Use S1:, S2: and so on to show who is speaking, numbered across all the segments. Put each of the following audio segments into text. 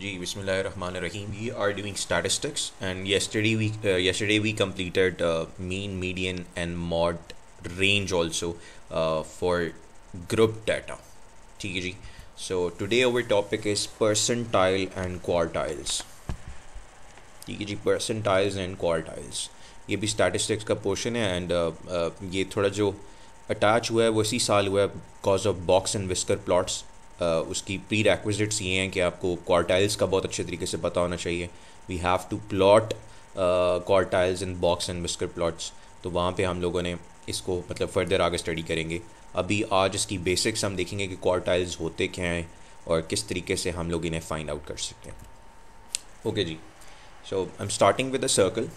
S1: जी बिसमिल रहीम we are doing statistics and yesterday we yesterday we completed mean median and mode range also for group data ठीक है जी so today our topic is tile and quartiles ठीक है जी tiles and quartiles ये भी statistics का portion है एंड uh, uh, ये थोड़ा जो अटैच हुआ है वो इसी साल हुआ है because of box and whisker plots उसकी प्री रेक्विजिट्स ये हैं कि आपको क्वार्टाइल्स का बहुत अच्छे तरीके से पता होना चाहिए we have to plot quartiles in box and whisker plots तो वहाँ पे हम लोगों ने इसको मतलब फर्दर आगे स्टडी करेंगे अभी आज इसकी बेसिक्स हम देखेंगे कि क्वार्टाइल्स होते क्या हैं और किस तरीके से हम लोग इन्हें फाइंड आउट कर सकते हैं ओके okay जी so I am starting with a circle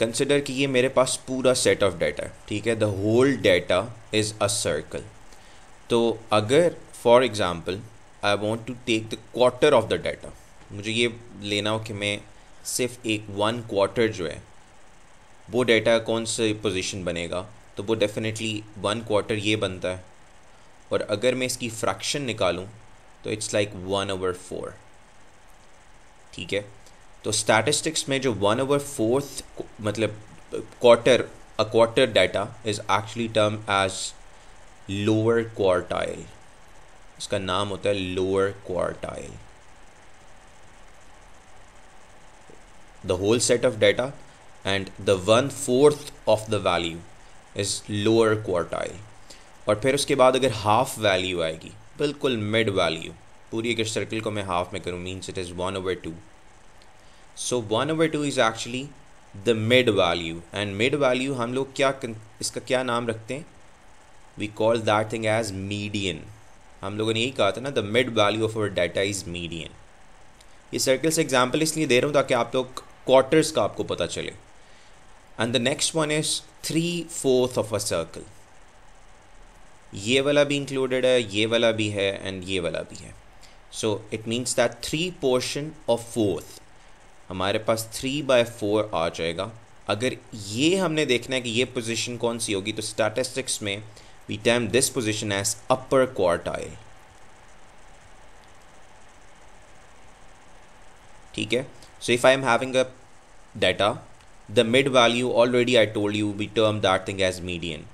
S1: consider कि ये मेरे पास पूरा सेट ऑफ डाटा है ठीक है the whole data is a circle तो अगर for example I want to take the quarter of the data मुझे ये लेना हो कि मैं सिर्फ एक वन क्वार्टर जो है वो डाटा कौन से पोजीशन बनेगा तो वो डेफिनेटली वन क्वार्टर ये बनता है और अगर मैं इसकी फ्रैक्शन निकालूं तो it's like one over four ठीक है तो स्टैटिस्टिक्स में जो वन ओवर फोर्थ मतलब quarter a quarter data is actually term as lower quartile उसका नाम होता है lower quartile the whole set of data and the one fourth of the value is lower quartile और फिर उसके बाद अगर हाफ वैल्यू आएगी बिल्कुल मिड वैल्यू पूरी अगर सर्कल को मैं हाफ में करूँ means it is one over two so one over two is actually the mid value and mid value हम लोग क्या इसका क्या नाम रखते हैं we call that thing as median हम लोगों ने यही कहा था ना the mid value of our data is median ये सर्कल से एग्जाम्पल इसलिए दे रहा हूँ ताकि आप लोग क्वार्टर्स का आपको पता चले and the next one is three fourth of a circle ये वाला भी इंक्लूडेड है ये वाला भी है एंड ये वाला भी है so it means that three portion of fourth हमारे पास थ्री बाय फोर आ जाएगा अगर ये हमने देखना है कि ये पोजीशन कौन सी होगी तो स्टैटिस्टिक्स में we term this position as upper quartile ठीक है so if i am having a data the mid value already i told you we term that thing as median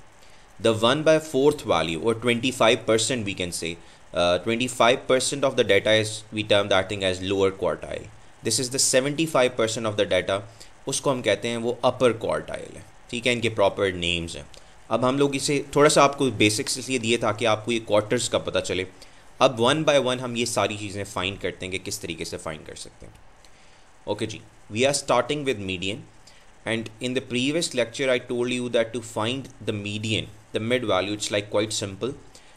S1: the 1 by 4th value or 25% we can say 25% uh, of the data is we term that thing as lower quartile this is the 75% of the data उसको हम कहते हैं वो upper quartile है ठीक है इनके proper names हैं अब हम लोग इसे थोड़ा सा आपको बेसिक्स इसलिए दिए था कि आपको ये क्वार्टर्स का पता चले अब वन बाय वन हम ये सारी चीज़ें फाइंड करते हैं कि किस तरीके से फाइंड कर सकते हैं ओके okay जी we are starting with median and in the previous lecture I told you that to find the median the mid value it's like quite simple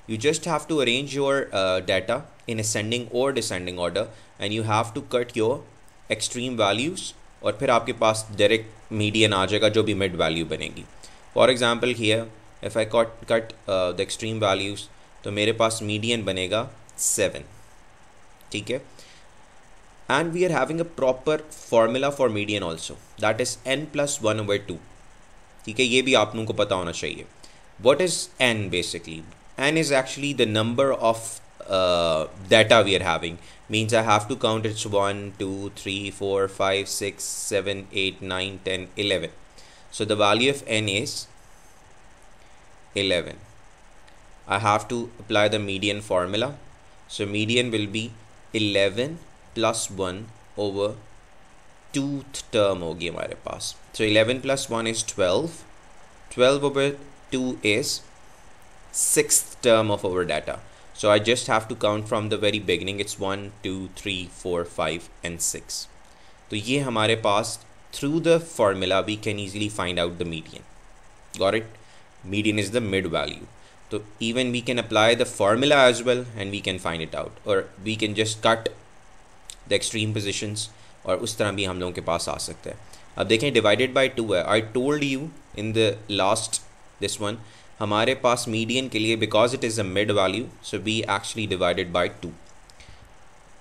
S1: you just have to arrange your data in ascending और descending order and you have to cut your extreme values और फिर आपके पास direct median आ जाएगा जो भी mid value बनेगी for example here if I caught cut the extreme values तो मेरे पास मीडियन बनेगा सेवन ठीक है and we are having a proper formula for median also that is n plus one over two ठीक है ये भी आप लोगों को पता होना चाहिए what is n basically n is actually the number of data we are having means I have to count it's one two three four five six seven eight nine ten eleven So the value of n is 11. I have to apply the median formula. So median will be 11 plus 1 over 2th term So 11 plus 1 is 12. 12 over 2 is 6th term of our data. So I just have to count from the very beginning. It's 1, 2, 3, 4, 5 and 6. So this is through the formula we can easily find out the median got it median is the mid value so even we can apply the formula as well and we can find it out or we can just cut the extreme positions or us tarah bhi hum logon ke paas aa सकता है ab dekhen divided by 2 hai i told you in the last this one हमारे पास median के लिए because it is a mid value so be actually divided by two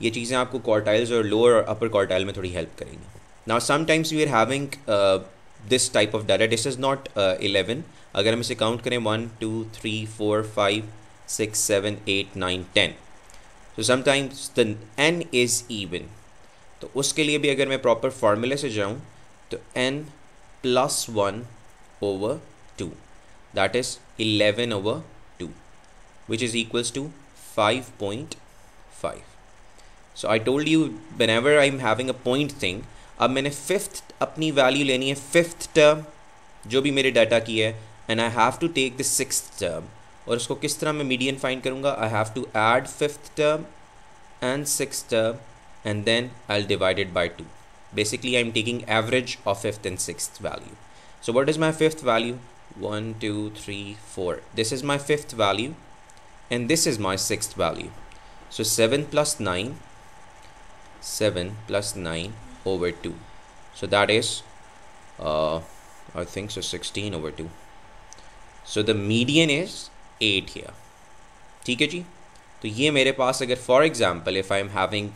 S1: ये चीज़ें आपको quartiles और लोअर और अपर क्वार्टाइल में थोड़ी हेल्प करेंगी now sometimes we are having uh, this type of data this is not uh, 11 agar hum ise count kare 1 2 3 4 5 6 7 8 9 10 so sometimes the n is even to uske liye bhi agar main proper formula se jaun to n plus 1 over 2 that is 11 over 2 which is equals to 5.5 so i told you whenever i'm having a point thing अब मैंने fifth अपनी value लेनी है fifth term जो भी मेरे data की है and I have to take the six term और उसको किस तरह मैं मीडियन फाइंड करूँगा I have to add fifth term and six term and then I'll divided by two basically I am taking average of fifth and six value so what is my fifth value one two three four this is my fifth value and this is my six value so seven plus nine seven plus nine over 2 so that is uh, i think so 16 over 2 so the median is 8 here theek hai ji to ye mere paas for example if i am having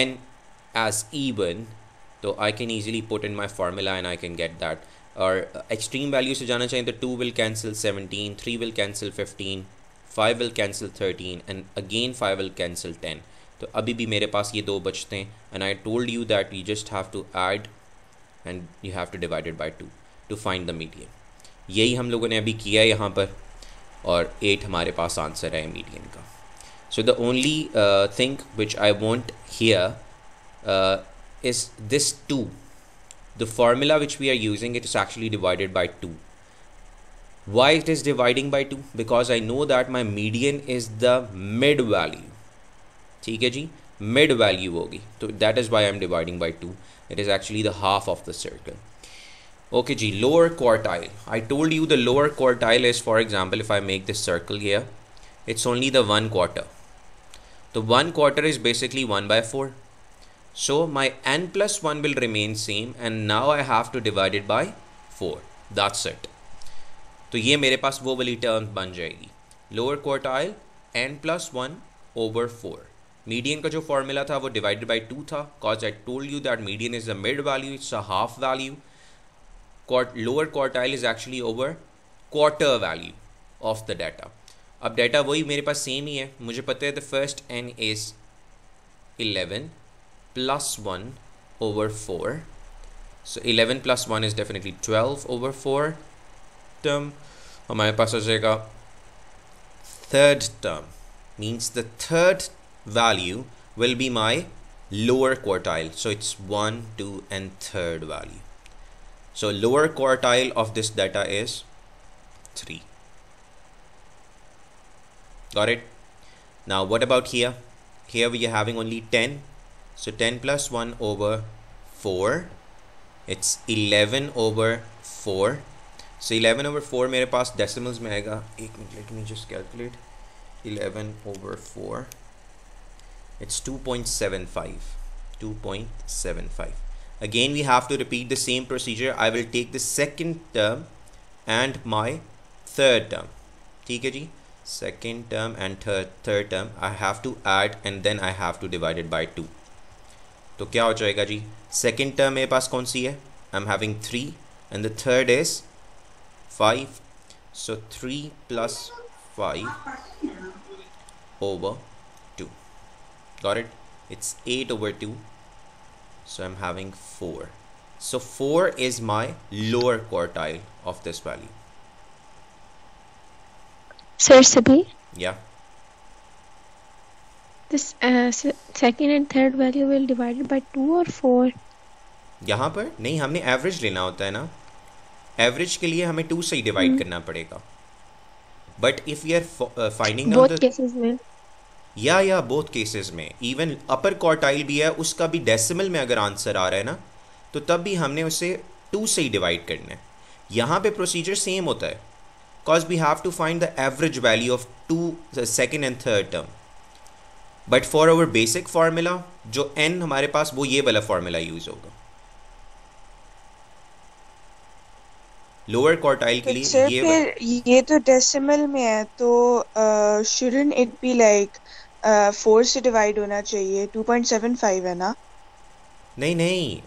S1: n as even so i can easily put in my formula and i can get that or extreme values to jana chahiye 2 will cancel 17 3 will cancel 15 5 will cancel 13 and again 5 will cancel 10 तो अभी भी मेरे पास ये दो बचते हैं and I told you that you just have to add and you have to divided by two to find the median यही हम लोगों ने अभी किया है यहाँ पर और एट हमारे पास आंसर है मीडियन का so the only think which I want here is this to the formula which we are using it is actually divided by two why it is dividing by two because I know that my median is the mid value ठीक है जी mid value होगी तो that is why I am dividing by two it is actually the half of the circle okay जी lower quartile I told you the lower quartile is for example if I make this circle गया it's only the one quarter तो one quarter is basically one by four so my n plus one will remain same and now I have to divide by four that's it तो ये मेरे पास वो वाली term बन जाएगी lower quartile n plus one over four median का जो फॉर्मूला था वो डिवाइडेड बाई टू था cause I told you that median is a mid value it's a half value lower quartile is actually over quarter value of the data अब data वही मेरे पास same ही है मुझे पता है the first n is eleven plus one over four so eleven plus one is definitely twelve over four term हमारे पास हो जाएगा third term means the third value will be my lower quartile. So it's 1, 2 and 3rd value. So lower quartile of this data is 3. Got it? Now what about here? Here we are having only 10. So 10 plus 1 over 4. It's 11 over 4. So 11 over 4 मेरे पास decimals में आएगा एक let me just calculate 11 over 4 it's 2.75 2.75 again we have to repeat the same procedure I will take the second term and my third term TKG second term and third third term I have to add and then I have to divide it by 2 So, क्या हो जाएगा जी second term मेरे पास कौन सी है I am having three and the third 5 five so three got it it's 8 over 2 so I'm having 4 so 4 is my lower quartile of this value Sir Sabi yeah this uh, second and third value will divide by 2 or 4 यहाँ पर नहीं हमने average लेना होता है ना average के लिए हमें 2 से ही डिवाइड करना पड़ेगा but if you are finding out या या बोथ केसेस में इवन अपर क्वार्टाइल भी है उसका भी डेसिमल में अगर आंसर आ रहा है ना तो तब भी हमने उसे टू से ही डिवाइड करना है यहाँ पे प्रोसीजर सेम होता है cause we have to find the average value of two second and third term but for our basic formula जो एन हमारे पास वो ये वाला फार्मूला यूज होगा लोअर क्वार्टाइल के लिए ये ये तो डेसिमल में है तो shouldn't it be like four से डिवाइड होना चाहिए टू पॉइंट सेवन फाइव है ना नहीं नहीं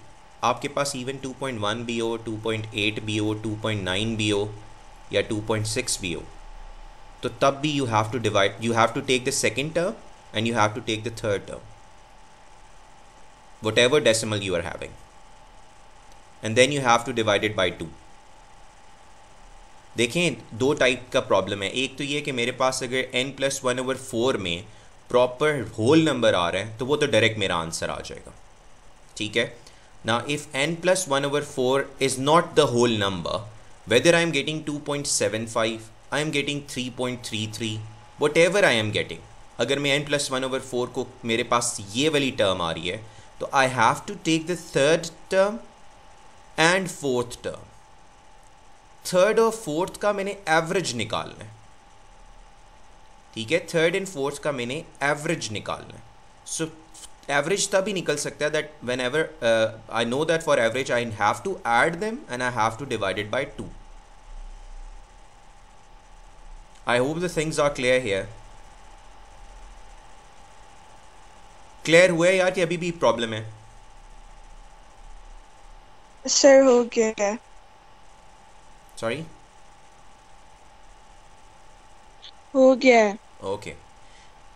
S1: आपके पास इवन टू पॉइंट वन भी हो टू पॉइंट एट भी हो टू पॉइंट नाइन भी हो या टू पॉइंट सिक्स भी हो तो तब भी you have to divide you have to take the second term and you have to take the third term whatever decimal you are having and then you have to divide it by two देखें दो type का problem है एक तो ये कि मेरे पास अगर n plus one over four में प्रॉपर होल नंबर आ रहे हैं तो वो तो डायरेक्ट मेरा आंसर आ जाएगा ठीक है ना if n plus one over four is not the whole number whether I am getting two point seven five I am getting three point three three whatever I am getting अगर मैं n plus one over four को मेरे पास ये वाली term आ रही है तो I have to take the third term and fourth term third और फोर्थ का मैंने एवरेज निकालना है ठीक है थर्ड एंड फोर्थ का मैंने एवरेज निकालना है सो एवरेज तभी निकल सकता है that whenever I know that for average I have to add them and I have to divided by two I hope the things are clear here clear हुआ है यार कि अभी भी प्रॉब्लम है सर हो गया सॉरी हो गया ओके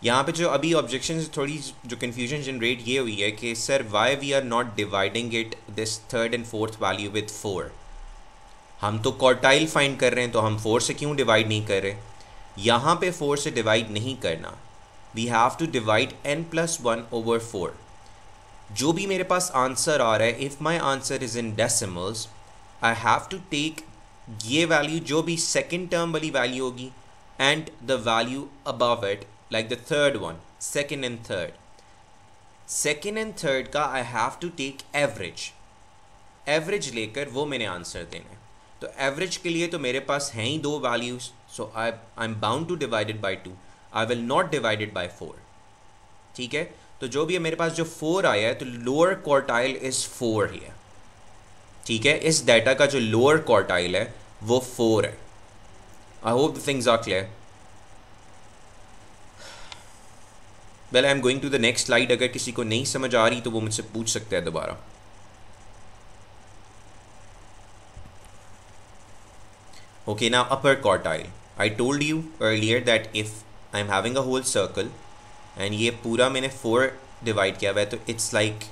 S1: यहाँ पे जो अभी ऑब्जेक्शन थोड़ी जो कन्फ्यूजन जनरेट ये हुई है कि sir why we are not dividing it this third and fourth value with four हम तो कॉटाइल फाइंड कर रहे हैं तो हम फोर से क्यों डिवाइड नहीं कर रहे यहाँ पे फोर से डिवाइड नहीं करना we have to divide n plus one over four जो भी मेरे पास आंसर आ रहा है if my answer is in decimals I have to take ये वैल्यू जो भी सेकेंड टर्म वाली वैल्यू होगी and the value above it like the third one second and third second and third का आई हैव टू टेक average average लेकर वो मैंने आंसर देना है तो एवरेज के लिए तो मेरे पास हैं ही दो values so I I am bound to divided by two I will not divided by four ठीक है तो जो भी है मेरे पास जो फोर आया है तो लोअर क्वार्टाइल इज फोर ही है ठीक है इस डाटा का जो लोअर क्वार्टाइल है वो फोर है I hope the things are clear. Well I am going to the next अगर किसी को नहीं समझ आ रही तो वो मुझसे पूछ सकते हैं दोबारा Okay, now upper quartile. I told you earlier that if I'm having a whole circle and ये पूरा मैंने फोर डिवाइड किया हुआ है तो it's like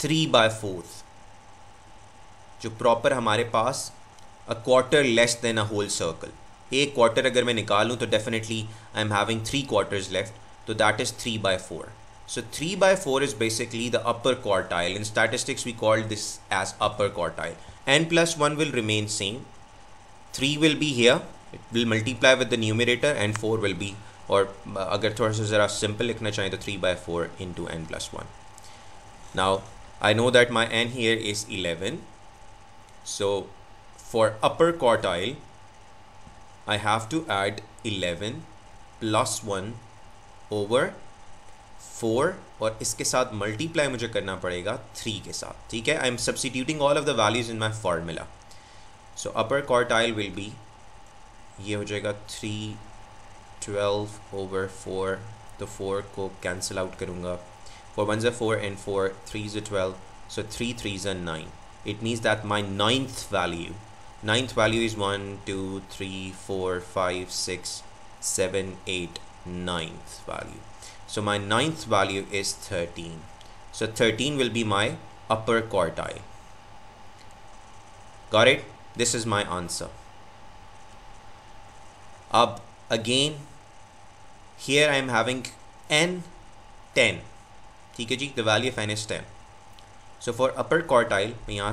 S1: three by fourth जो प्रॉपर हमारे पास A quarter less than a whole circle. A quarter, अगर मैं निकालूँ तो definitely I am having three quarters left तो that is three by So 3 by 4 is basically the upper quartile. In statistics, we call this as upper quartile. N plus 1 will remain same. 3 will be here. It will multiply with the numerator and 4 will be or agar thoda sa zara simple likhna chahiye to 3 by 4 into n plus 1. Now I know that my n here is 11. So for upper quartile I have to add 11 plus one over four और इसके साथ multiply मुझे करना पड़ेगा three के साथ ठीक है I am substituting all of the values in my formula so upper quartile will be ये हो जाएगा थ्री ट्वेल्व ओवर फोर तो फोर को कैंसिल आउट करूँगा फोर वन ज़ा फोर एंड फोर थ्री ज़ा ट्वेल्व सो थ्री थ्री ज़ा nine it means that my ninth value ninth value is 1 2 3 4 5 6 7 8 ninth value so my ninth value is 13 so 13 will be my upper quartile got it this is my answer up again here I am having n 10 ठीक है जी the value ten. So for upper quartile, for upper quartile मैं यहाँ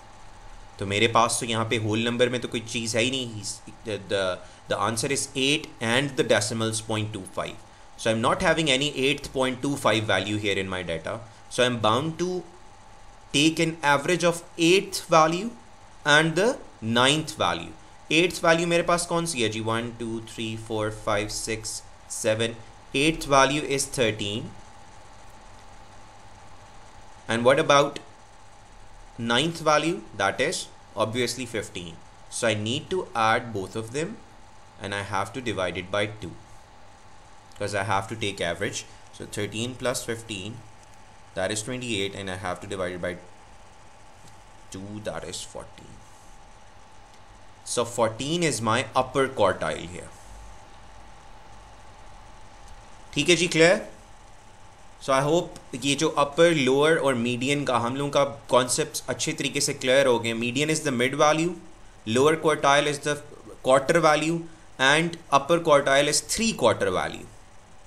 S1: तो मेरे पास तो यहाँ पे होल नंबर में तो कोई चीज़ है ही नहीं the answer is eight and the decimals point two five so I am not having any eighth point two five value here in my data so I am bound to take an average of eighth value and the ninth value eighth value मेरे पास कौन सी है जी one two three four five six seven eighth value is thirteen and what about ninth value that is obviously 15 so I need to add both of them and I have to divide it by 2 because I have to take average so 13 plus 15 that is 28 and I have to divide it by 2 that is 14 so 14 is my upper quartile here Okay, clear. So I hope ये जो upper lower और median का हम लोगों का concept अच्छे तरीके से क्लियर हो गए median is the mid value lower quartile is the quarter value and upper quartile is three quarter value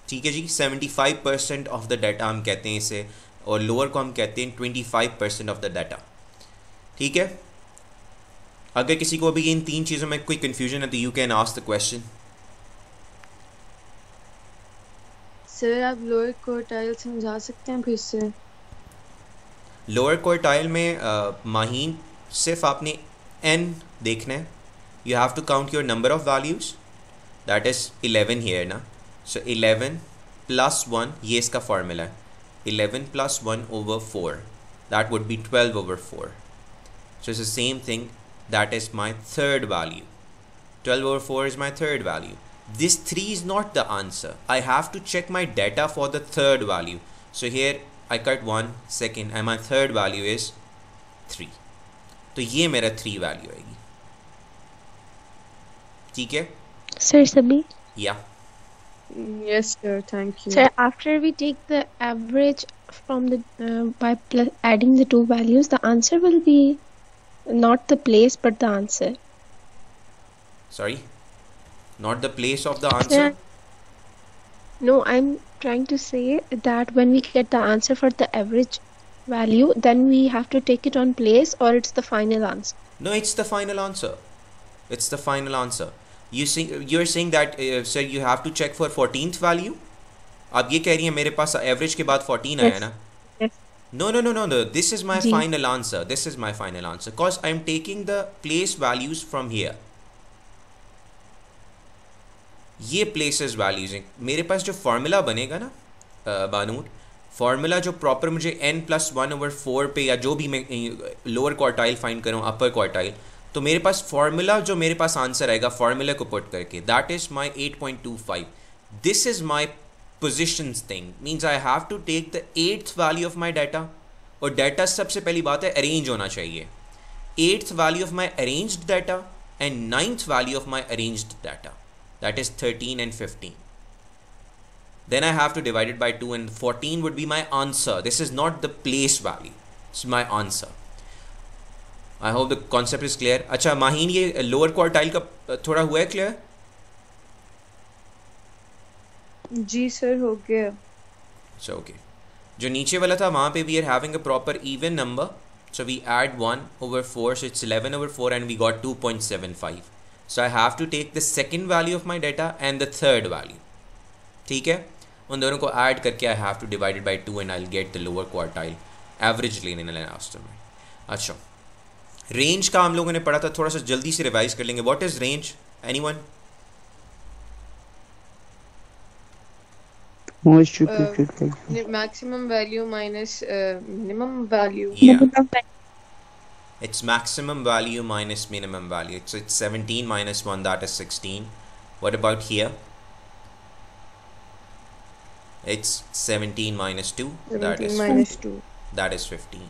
S1: ठीक है जी seventy five percent of the data हम कहते हैं इसे और लोअर को हम कहते हैं twenty five percent of the data ठीक है अगर किसी को अभी इन तीन चीज़ों में कोई कन्फ्यूजन है तो you can ask the question sir आप लोअर क्वार्टाइल समझा सकते हैं फिर से लोअर क्वार्टाइल में माहीन सिर्फ आपने एन देखना है you have to count your number of values that is eleven here ना सो इलेवन प्लस वन ये इसका फार्मूला है eleven plus one over four that would be twelve over four so is the same thing that is my third value twelve over four is my third value this 3 is not the answer. I have to check my data for the third value. So here I cut 1 second and my third value is 3. So this is my 3 value. Okay. Sir, Sabi. Yeah. yes sir thank you sir after we take the average from the uh, by plus adding the two values the answer will be not the place but the answer sorry not the place of the answer? Yeah. No, I'm trying to say that when we get the answer for the average value, then we have to take it on place or it's the final answer. No, it's the final answer. It's the final answer. You see, you're saying that, uh, sir, you have to check for 14th value? आप ये कह रही हैं मेरे पास average के बाद 14 आया ना No, no, no, no, no. This is my final answer. This is my final answer. Because I'm taking the place values from here. ये प्लेसेस वैल्यूज हैं मेरे पास जो फार्मूला बनेगा ना बानूट फार्मूला जो प्रॉपर मुझे n plus one over four पे या जो भी मैं लोअर क्वार्टाइल फाइंड करूँ अपर क्वार्टाइल तो मेरे पास फार्मूला जो मेरे पास आंसर आएगा फार्मूला को पुट करके that is my eight point two five this is my position thing means I have to take the eighth value of my data और डाटा सबसे पहली बात है अरेंज होना चाहिए eighth value of my arranged data and ninth value of my arranged data that is 13 and 15. Then I have to divide it by 2 and 14 would be my answer. This is not the place value. It's my answer. I hope the concept is clear. Acha Maheen, ye lower quartile ka uh, thoda hua hai clear? Ji sir, ho gaya. So okay. Jo niche wala tha, pe we are having a proper even number. So we add 1 over 4, so it's 11 over 4 and we got 2.75. So I have to take the second value of my data and the third value ठीक है उन दोनों को add करके I have to divided by two and I get the lower quartile average लेने last में अच्छा range का हम लोगों ने पढ़ा था थोड़ा सा जल्दी से रिवाइज कर लेंगे what is range any one maximum value minus minimum value its maximum value minus minimum value. So it's 17 minus 1, that is 16. What about here? It's 17 minus 2, 17 that is 15.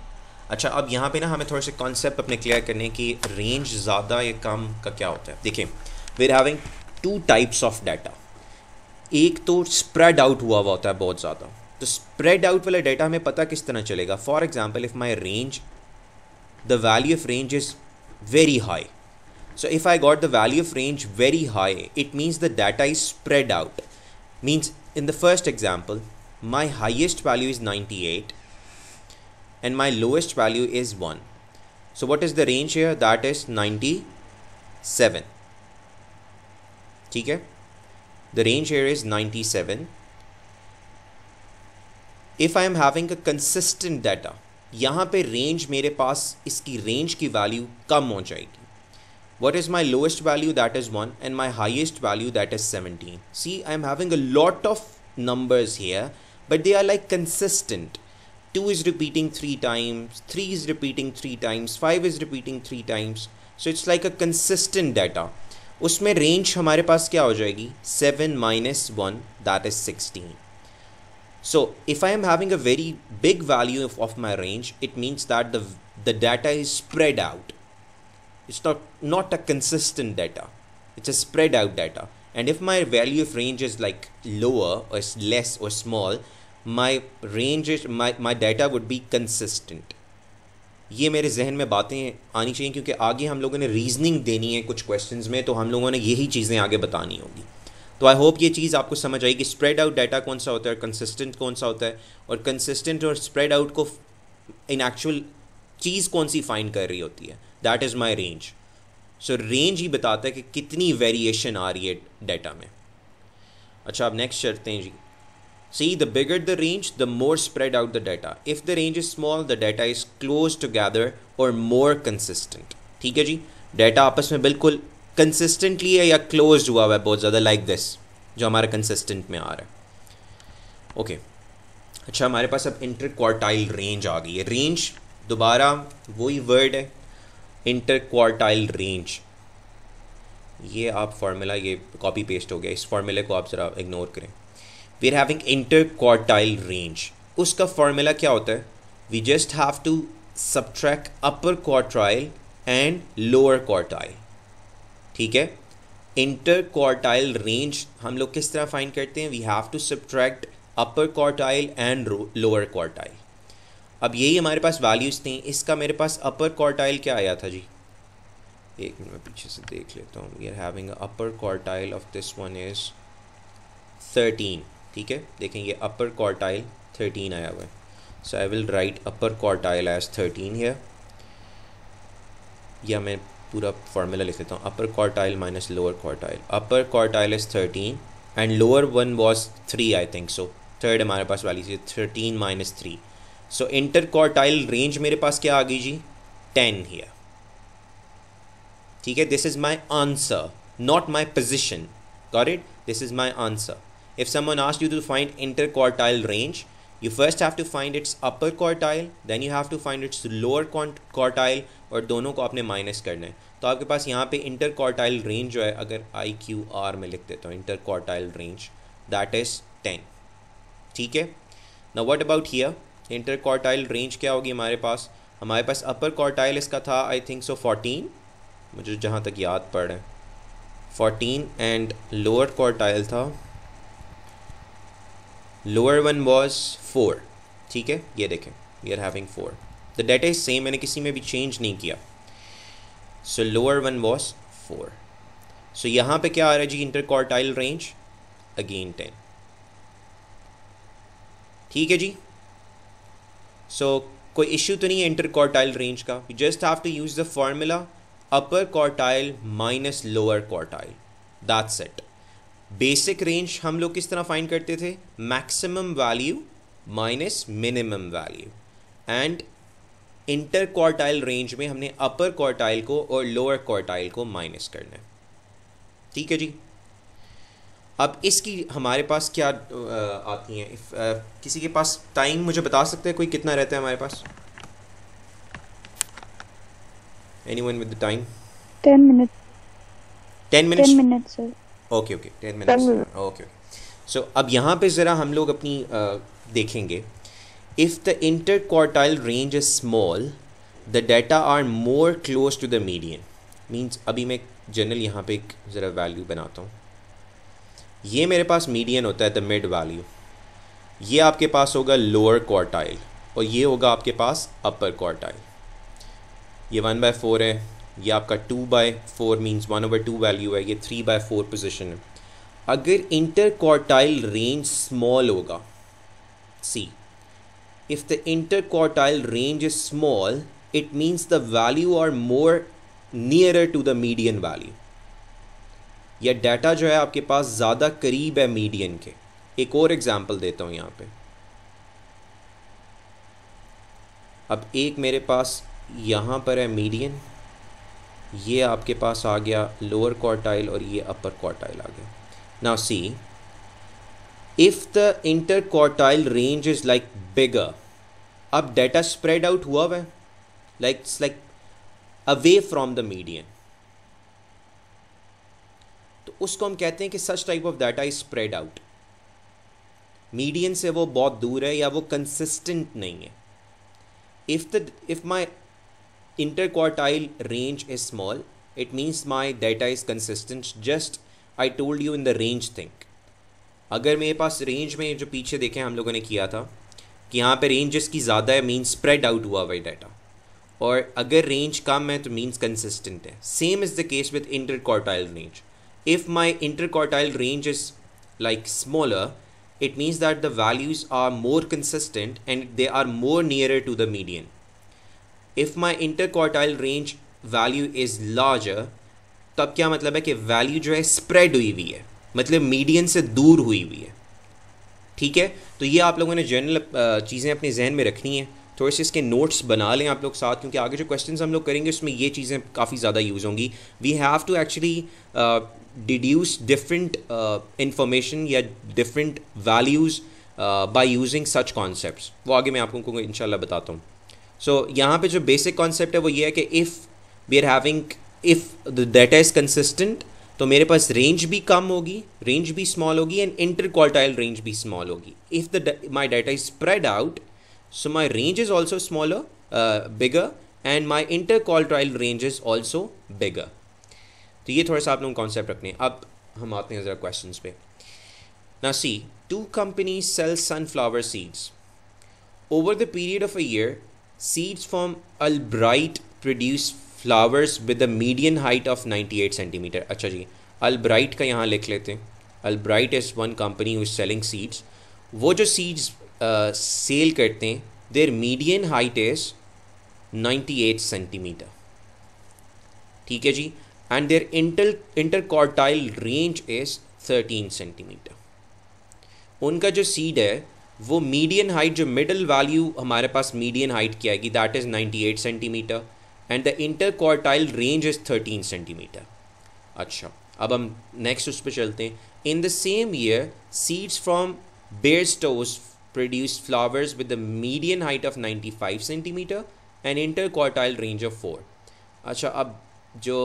S1: अच्छा अब यहाँ पे ना हमें थोड़े से कॉन्सेप्ट अपने क्लियर करने की रेंज ज़्यादा या कम का क्या होता है देखिए we're having two types of data एक तो स्प्रेड आउट हुआ हुआ होता है बहुत ज़्यादा तो स्प्रेड आउट वाला डाटा हमें पता किस तरह चलेगा for example if my range the value of range is very high. So if I got the value of range very high, it means the data is spread out. Means in the first example, my highest value is 98 and my lowest value is 1. So what is the range here? That is 97. Okay? The range here is 97. If I am having a consistent data, यहाँ पे range मेरे पास इसकी range की value कम हो जाएगी what is my lowest value that is one and my highest value that is seventeen see I am having a lot of numbers here but they are like consistent two is repeating three times three is repeating three times five is repeating three times so it's like a consistent data उसमें range हमारे पास क्या हो जाएगी seven minus one that is sixteen So if I am having a very big value of, of my range, it means that the, the data is spread out. It's not, not a consistent data. It's a spread out data. And if my value of range is like lower or is less or small, my range is, my, my data would be consistent. ये मेरे जहन में बातें आनी चाहिए क्योंकि आगे हम लोगों ने रीजनिंग देनी है कुछ क्वेश्चंस में तो हम लोगों ने यही चीज़ें आगे बतानी होगी तो आई होप ये चीज़ आपको समझ आई कि स्प्रेड आउट डाटा कौन सा होता है कंसिस्टेंट कौन सा होता है और कंसिस्टेंट और स्प्रेड आउट को इन एक्चुअल चीज़ कौन सी फाइन कर रही होती है that is my range so range ही बताता है कि कितनी वेरिएशन आ रही है डाटा में अच्छा अब नेक्स्ट चलते हैं जी see the bigger the range the more spread out the data if the range is small the data is close together और मोर कंसिस्टेंट ठीक है जी डाटा आपस में बिल्कुल कंसिस्टेंटली है या क्लोज हुआ हुआ है बहुत ज़्यादा लाइक दिस जो हमारे कंसिस्टेंट में आ रहा है ओके अच्छा हमारे पास अब इंटर क्वार्टाइल रेंज आ गई है रेंज दोबारा वही वर्ड है इंटर क्वार्टाइल रेंज ये आप फार्मूला ये कॉपी पेस्ट हो गया इस फार्मूले को आप ज़रा इग्नोर करें we are having interquartile range उसका फार्मूला क्या होता है we just have to subtract upper quartile and lower quartile ठीक है इंटर क्वार्टाइल रेंज हम लोग किस तरह फाइंड करते हैं we have to subtract upper quartile and lower quartile अब यही हमारे पास वैल्यूज़ थी इसका मेरे पास अपर क्वार्टाइल क्या आया था जी एक मिनट में पीछे से देख लेता हूँ we are having upper quartile of this one is thirteen ठीक है देखें ये अपर क्वार्टाइल थर्टीन आया हुआ है so I will write upper quartile as thirteen है या मैं पूरा फार्मूला लिख देता हूँ upper quartile minus lower quartile upper quartile is thirteen and lower one was three I think so third हमारे पास वाली चीज thirteen minus three so interquartile range मेरे पास क्या आ गई जी टेन हियर ठीक है this is my answer not my position got it this is my answer if someone asked you to find interquartile range you first have to find its upper quartile then you have to find its lower quartile और दोनों को आपने minus करना है तो आपके पास यहाँ पे इंटर क्वार्टाइल रेंज जो है अगर आई क्यू आर में लिख देता हूँ interquartile range that is ten ठीक है ना what about here interquartile range क्या होगी हमारे पास हमारे पास अपर क्वार्टाइल इसका था आई थिंक सो फोर्टीन मुझे जहाँ तक याद पड़ रहा है फोर्टीन एंड लोअर क्वार्टाइल था लोअर वन वॉज फोर ठीक है ये देखें we are having four the data is same मैंने किसी में भी चेंज नहीं किया so lower one was four सो यहाँ पे क्या आ रहा है जी इंटरकॉर्टाइल रेंज अगेन टेन ठीक है जी सो so, कोई इश्यू तो नहीं है इंटरकॉर्टाइल रेंज का you just have to use the formula upper quartile minus lower quartile that's it basic range हम लोग किस तरह फाइंड करते थे maximum value minus minimum value and interquartile range में हमने अपर क्वार्टाइल को और लोअर क्वार्टाइल को माइनस करना है ठीक है जी अब इसकी हमारे पास क्या आती है इफ आ, किसी के पास टाइम मुझे बता सकते हैं कोई कितना रहता है हमारे पास any one with the time ten minute ten minute ten minute sir okay okay ten minutes okay so अब यहाँ पे ज़रा हम लोग अपनी uh, देखेंगे if the interquartile range is small the data are more close to the median means अभी मैं जनरल यहाँ पे एक ज़रा वैल्यू बनाता हूँ ये मेरे पास मीडियन होता है द मिड वैल्यू ये आपके पास होगा लोअर क्वार्टाइल और ये होगा आपके पास अपर क्वार्टाइल ये वन बाय फोर है ये आपका two by four means one over two value है ये थ्री बाय फोर पोजिशन है अगर इंटर क्वार्टाइल रेंज स्मॉल होगा see if the interquartile range is small it means the value are more nearer to the median value या data जो है आपके पास ज़्यादा करीब है मीडियन के एक और एग्जाम्पल देता हूँ यहाँ पे अब एक मेरे पास यहाँ पर है मीडियन ये आपके पास आ गया लोअर क्वार्टाइल और ये अपर क्वार्टाइल आ गया now see if the interquartile range is like bigger अब डेटा स्प्रेड आउट हुआ हुआ है like it's like away from the median तो उसको हम कहते हैं कि such type of data is spread out median से वो बहुत दूर है या वो कंसिस्टेंट नहीं है if the if my interquartile range is small, it means my data is consistent. Just I told you in the range thing. अगर मेरे पास रेंज में जो पीछे देखें हम लोगों ने किया था कि यहाँ पे रेंज इसकी ज़्यादा है मीन स्प्रेड आउट हुआ हुआ है डाटा और अगर रेंज कम है तो मीन्स कंसिस्टेंट है same is the case with interquartile range if my interquartile range is like smaller, it means that the values are more consistent and they are more nearer to the median. If my inter range value is larger तब क्या मतलब है कि value जो है spread हुई हुई है मतलब मीडियन से दूर हुई हुई है ठीक है तो ये आप लोगों ने जनरल चीज़ें अपने जहन में रखनी है थोड़े से इसके नोट्स बना लें आप लोग साथ क्योंकि आगे जो क्वेश्चंस हम लोग करेंगे उसमें ये चीज़ें काफ़ी ज़्यादा यूज़ होंगी we have to actually deduce different information या different values by using such concept वो आगे मैं आप लोगों को इन बताता हूँ सो so, यहाँ पे जो बेसिक कॉन्सेप्ट है वो ये है कि if we are having if the data is consistent तो मेरे पास रेंज भी कम होगी रेंज भी स्मॉल होगी एंड इंटर क्वार्टाइल रेंज भी स्मॉल होगी if the my data is spread out so my range is also smaller bigger and my interquartile range is also bigger तो ये थोड़ा सा आप लोग कॉन्सेप्ट रखने हैं अब हम आते हैं ज़रा क्वेश्चन पे ना see two company sell sunflower seeds over the period of a year Seeds from albright produce flowers with a medium height of 98 centimetre अच्छा जी अलब्राइट का यहाँ लिख लेते हैं Albright is one company is selling seeds वो जो seeds sell uh, करते हैं their median height is 98 centimetre ठीक है जी and their inter interquartile range is 13 centimetre उनका जो सीड है वो मीडियन हाइट जो मिडल वैल्यू हमारे पास मीडियन हाइट की आएगी that is 98 centimetre and the interquartile range is 13 centimetre अच्छा अब हम नेक्स्ट उस पर चलते हैं in the same year seeds from Bear Stove produce flowers with the median height of 95 centimetre and interquartile range of four अच्छा अब जो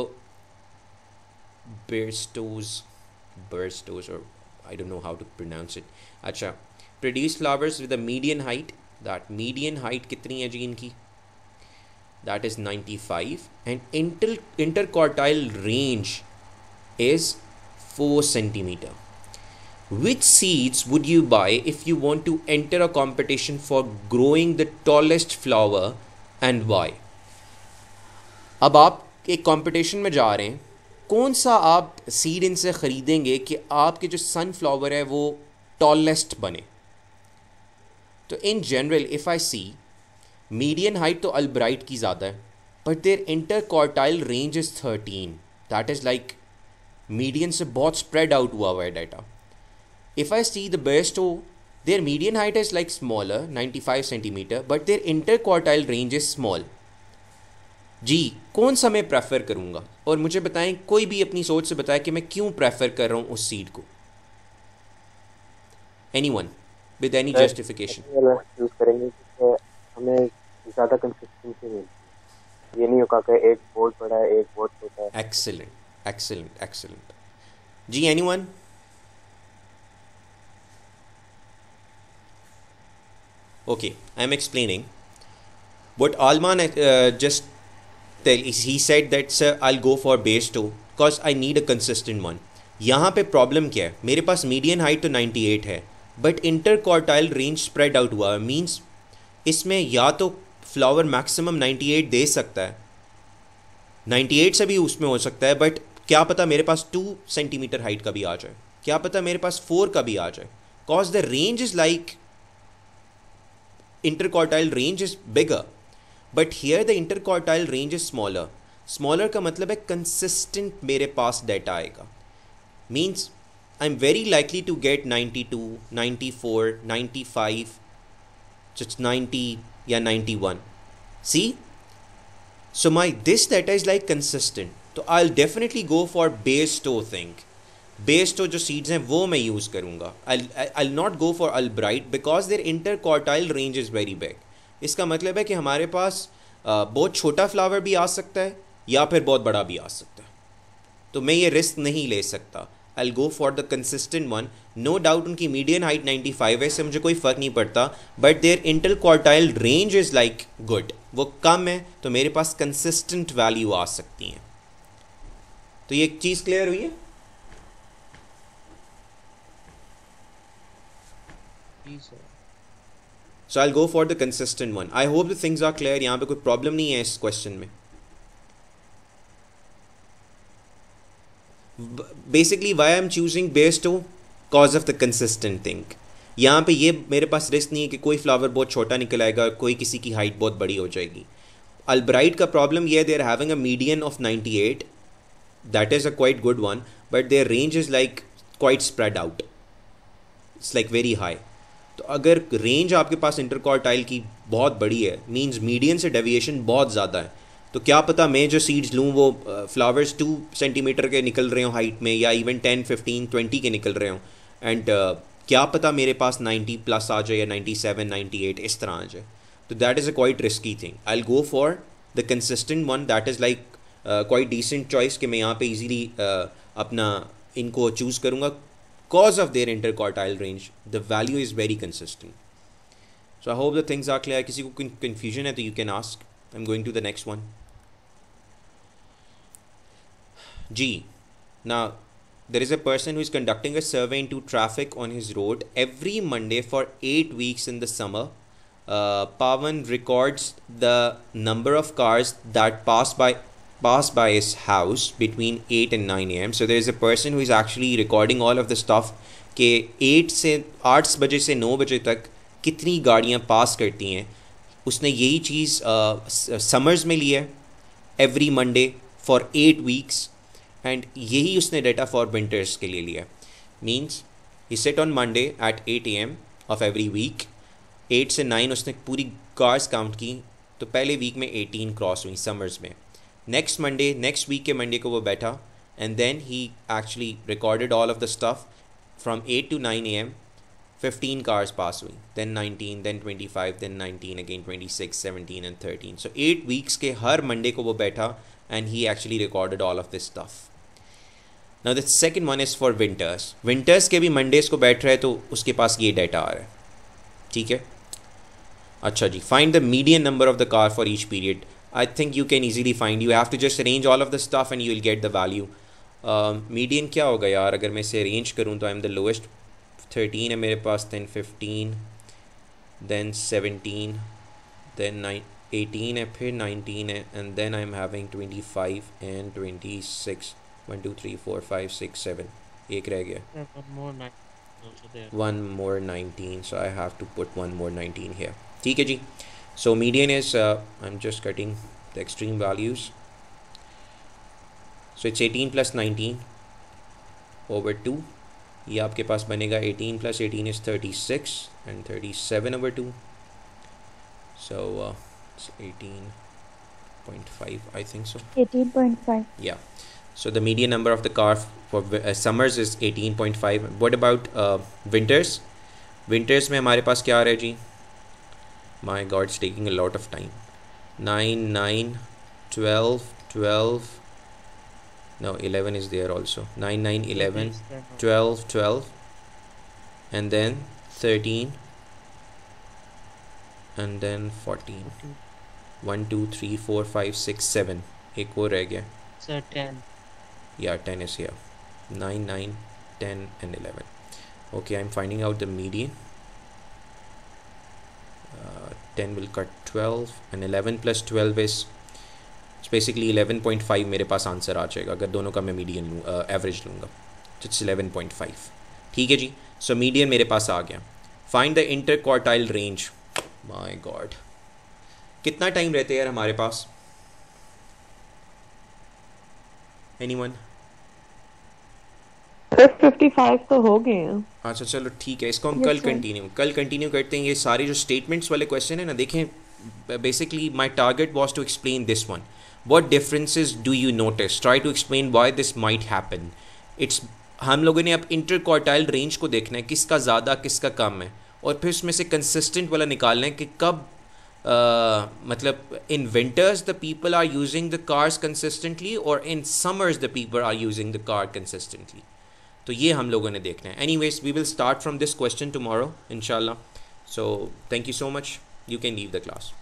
S1: बेयर स्टोव बर्ड स्टोव और I don't know how to pronounce it अच्छा produce flowers with a median height that median height कितनी है जी इनकी that is five and inter interquartile range is four centimetre which seeds would you buy if you want to enter a competition for growing the tallest flower and why अब आप एक competition में जा रहे हैं कौन सा आप सीड इनसे ख़रीदेंगे कि आपके जो सनफ्लावर है वो टॉलेस्ट बने तो in general if I see median height तो अल्ब्राइट की ज़्यादा है but their interquartile range is thirteen that is like median से बहुत स्प्रेड आउट हुआ हुआ है data if I see the Bestow their median height is like smaller ninety five centimetre but their interquartile range is small जी कौन सा मैं prefer करूँगा और मुझे बताएं कोई भी अपनी सोच से बताए कि मैं क्यों प्रेफर कर रहा हूँ उस सीट को any one with any justification use करेंगे हमें ज़्यादा कंसिस्टेंसी मिलती है ये नहीं होगा कि एक बोर्ड बड़ा है एक बोर्ड छोटा है एक्सेलेंट जी anyone okay i'm explaining uh, यहाँ पे प्रॉब्लम क्या है मेरे पास मीडियम हाइट तो एट है but interquartile range spread out हुआ है मीन्स इसमें या तो फ्लावर मैक्सिमम 98 दे सकता है 98 से भी उसमें हो सकता है बट क्या पता मेरे पास टू सेंटीमीटर हाइट का भी आ जाए क्या पता मेरे पास फोर का भी आ जाए cause the range is like interquartile range is bigger but here the interquartile range is smaller smaller का मतलब है कंसिस्टेंट मेरे पास डाटा आएगा means I am very likely to get ninety two ninety four ninety five ninety या ninety one see so my this that is like consistent तो I definitely go for Bestow think Bestow जो seeds हैं वो मैं use करूँगा I not go for Albright because their interquartile range is very big इसका मतलब है कि हमारे पास बहुत छोटा फ्लावर भी आ सकता है या फिर बहुत बड़ा भी आ सकता है तो मैं ये रिस्क नहीं ले सकता I go for the consistent one no doubt उनकी मीडियम हाइट 95 है इससे मुझे कोई फ़र्क नहीं पड़ता but their interquartile range is like good वो कम है तो मेरे पास कंसिस्टेंट वैल्यू आ सकती हैं तो ये एक चीज़ क्लियर हुई है so I go for the consistent one I hope the things are clear यहाँ पे कोई प्रॉब्लम नहीं है इस क्वेश्चन में basically why I am choosing Bestow cause of the consistent thing यहाँ पे ये मेरे पास रिस्क नहीं है कि कोई फ्लावर बहुत छोटा निकल आएगा और कोई किसी की हाइट बहुत बड़ी हो जाएगी अल्ब्राइट का प्रॉब्लम ये they are having a median of 98 that is a quite good one but their range is like quite spread out it's like very high तो अगर रेंज आपके पास इंटरकॉर्टाइल की बहुत बड़ी है मीन्स मीडियम से डेविएशन बहुत ज़्यादा है तो क्या पता मैं जो सीड्स लूँ वो फ्लावर्स टू सेंटीमीटर के निकल रहे हों हाइट में या इवन टेन फिफ्टीन ट्वेंटी के निकल रहे हों एंड क्या पता मेरे पास नाइन्टी प्लस आ जाए या नाइन्टी सेवन नाइन्टी एट इस तरह आ जाए तो that is a quite risky thing I'll go for the consistent one that is like quite decent choice कि मैं यहाँ पे ईजीली uh, अपना इनको चूज़ करूँगा cause of their inter range the value is very consistent so I hope the things are clear किसी को confusion है तो you can ask I am going to the next one G. Now, there is a person who is conducting a survey into traffic on his road every Monday for eight weeks in the summer. Uh, Pavan records the number of cars that pass by pass by his house between 8 and 9 a.m. So there is a person who is actually recording all of the stuff कि 8 से uh, uh, 8 बजे से 9 बजे तक कितनी गाड़ियाँ पास करती हैं उसने यही चीज़ समर्स uh, में ली है every Monday for eight weeks and यही उसने डेटा फॉर विंटर्स के लिए लिया means he sat on Monday at eight A M of every week eight से नाइन उसने पूरी कार्स काउंट की तो पहले वीक में एटीन क्रॉस हुई समर्स में नेक्स्ट मंडे नेक्स्ट वीक के मंडे को वो बैठा and then he actually recorded all of the stuff from eight to nine A M fifteen cars pass हुई then nineteen then twenty five then nineteen again twenty six seventeen and thirteen so eight weeks के हर Monday को वो बैठा and he actually recorded all of this stuff now the second one is for winters winters के भी Mondays को बैठ रहे तो उसके पास ये डाटा आ रहा है ठीक है अच्छा जी find the medium number of the car for each period I think you can easily find you have to just arrange all of the staff and you will get the value medium क्या होगा यार अगर मैं इसे arrange करूँ तो I am the lowest thirteen है मेरे पास then fifteen then seventeen then nine eighteen है फिर नाइनटीन है and then I am having twenty five and twenty six 1 2 3 4 5 6 7 one more 19 so i have to put one more 19 here theek so median is uh, i'm just cutting the extreme values so it's 18 plus 19 over 2 Yeah, आपके पास बनेगा 18 plus 18 is 36 and 37 over 2 So it's uh, 18.5 I think so. 18.5 yeah. So the median number of the car for uh, summers is 18.5. What about uh, winters? Winters में हमारे पास क्या आ My God, it's taking a lot of time. 9, 9, 12, 12. No, 11 is there also. 9, 9, 11, 12, 12. And then 13. And then 14. 1, 2, 3, 4, 5, 6, 7. एक वो 10. yeah 10 is here 9 9 10 and 11 okay i'm finding out the median uh, 10 will cut 12 and 11 plus 12 is it's basically 11.5 मेरे पास answer आ जाएगा अगर दोनों का मैं median लूँ एवरेज लूँगा इट्स 11.5 ठीक है जी सो so, मीडियन मेरे पास आ गया find the interquartile range my god कितना टाइम रहते हैं यार हमारे पास वन 55 तो हो गए हैं अच्छा चलो ठीक है इसको हम कल कंटिन्यू कल कंटिन्यू करते हैं ये सारे जो स्टेटमेंट्स वाले क्वेश्चन है ना देखें basically my target was to explain this one what differences do you notice try to explain why this might happen it's हम लोगों ने अब इंटरकॉटाइल रेंज को देखना है किसका ज़्यादा किसका कम है और फिर उसमें से कंसिस्टेंट वाला निकालना है कि कब uh, मतलब in winters the people are using the cars consistently और in summers the people are using the car consistently तो ये हम लोगों ने देखना है any ways we will start from this question tomorrow इनशाला so thank you so much you can leave the class